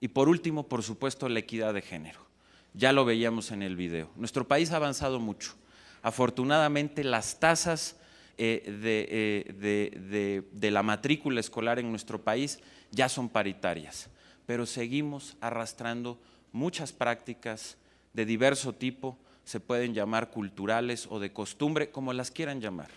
Y por último, por supuesto, la equidad de género. Ya lo veíamos en el video. Nuestro país ha avanzado mucho. Afortunadamente, las tasas eh, eh, de la matrícula escolar en nuestro país ya son paritarias, pero seguimos arrastrando muchas prácticas de diverso tipo, se pueden llamar culturales o de costumbre, como las quieran llamar,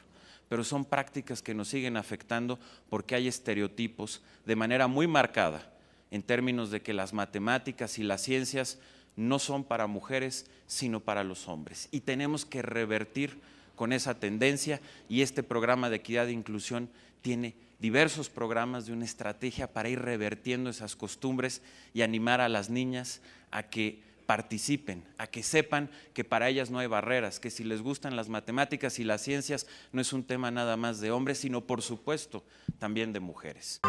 pero son prácticas que nos siguen afectando porque hay estereotipos de manera muy marcada en términos de que las matemáticas y las ciencias no son para mujeres, sino para los hombres. Y tenemos que revertir con esa tendencia y este programa de equidad e inclusión tiene diversos programas de una estrategia para ir revertiendo esas costumbres y animar a las niñas a que participen, a que sepan que para ellas no hay barreras, que si les gustan las matemáticas y las ciencias no es un tema nada más de hombres, sino por supuesto también de mujeres.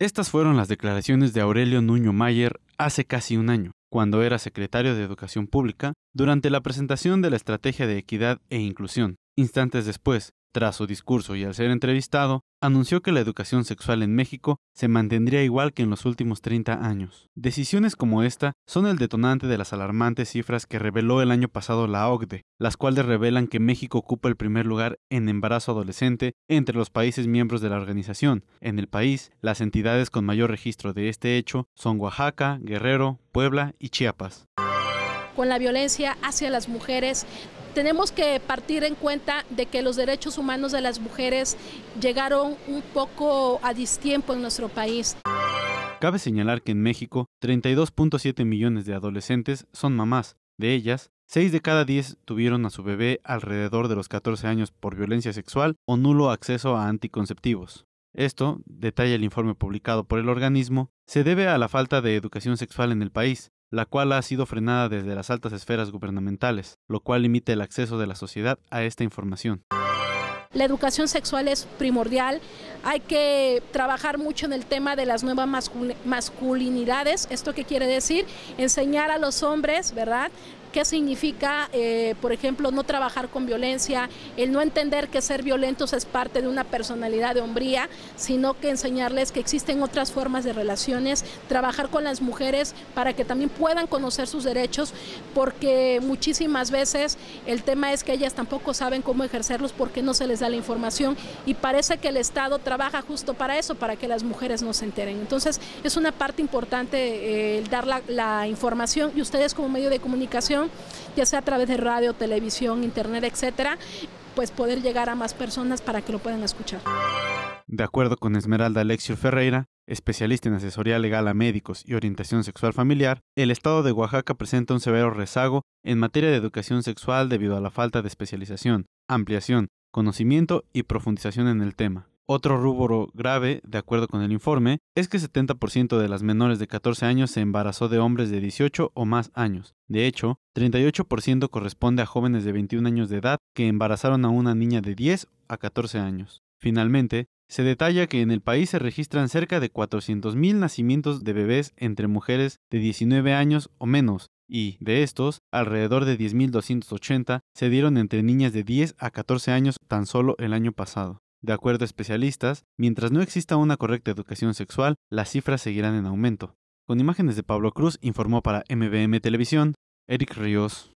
Estas fueron las declaraciones de Aurelio Nuño Mayer hace casi un año, cuando era secretario de Educación Pública, durante la presentación de la Estrategia de Equidad e Inclusión. Instantes después, tras su discurso y al ser entrevistado, anunció que la educación sexual en México se mantendría igual que en los últimos 30 años. Decisiones como esta son el detonante de las alarmantes cifras que reveló el año pasado la OCDE, las cuales revelan que México ocupa el primer lugar en embarazo adolescente entre los países miembros de la organización. En el país, las entidades con mayor registro de este hecho son Oaxaca, Guerrero, Puebla y Chiapas con la violencia hacia las mujeres tenemos que partir en cuenta de que los derechos humanos de las mujeres llegaron un poco a distiempo en nuestro país. Cabe señalar que en México, 32.7 millones de adolescentes son mamás. De ellas, 6 de cada 10 tuvieron a su bebé alrededor de los 14 años por violencia sexual o nulo acceso a anticonceptivos. Esto, detalla el informe publicado por el organismo, se debe a la falta de educación sexual en el país, la cual ha sido frenada desde las altas esferas gubernamentales, lo cual limita el acceso de la sociedad a esta información. La educación sexual es primordial. Hay que trabajar mucho en el tema de las nuevas masculinidades. ¿Esto qué quiere decir? Enseñar a los hombres, ¿verdad? qué significa, eh, por ejemplo, no trabajar con violencia, el no entender que ser violentos es parte de una personalidad de hombría, sino que enseñarles que existen otras formas de relaciones, trabajar con las mujeres para que también puedan conocer sus derechos, porque muchísimas veces el tema es que ellas tampoco saben cómo ejercerlos porque no se les da la información y parece que el Estado trabaja justo para eso, para que las mujeres no se enteren. Entonces, es una parte importante eh, dar la información y ustedes como medio de comunicación ya sea a través de radio, televisión, internet, etcétera, pues poder llegar a más personas para que lo puedan escuchar. De acuerdo con Esmeralda Alexio Ferreira, especialista en asesoría legal a médicos y orientación sexual familiar, el estado de Oaxaca presenta un severo rezago en materia de educación sexual debido a la falta de especialización, ampliación, conocimiento y profundización en el tema. Otro rubro grave, de acuerdo con el informe, es que 70% de las menores de 14 años se embarazó de hombres de 18 o más años. De hecho, 38% corresponde a jóvenes de 21 años de edad que embarazaron a una niña de 10 a 14 años. Finalmente, se detalla que en el país se registran cerca de 400.000 nacimientos de bebés entre mujeres de 19 años o menos, y, de estos, alrededor de 10.280 se dieron entre niñas de 10 a 14 años tan solo el año pasado. De acuerdo a especialistas, mientras no exista una correcta educación sexual, las cifras seguirán en aumento. Con imágenes de Pablo Cruz, informó para MBM Televisión, Eric Ríos.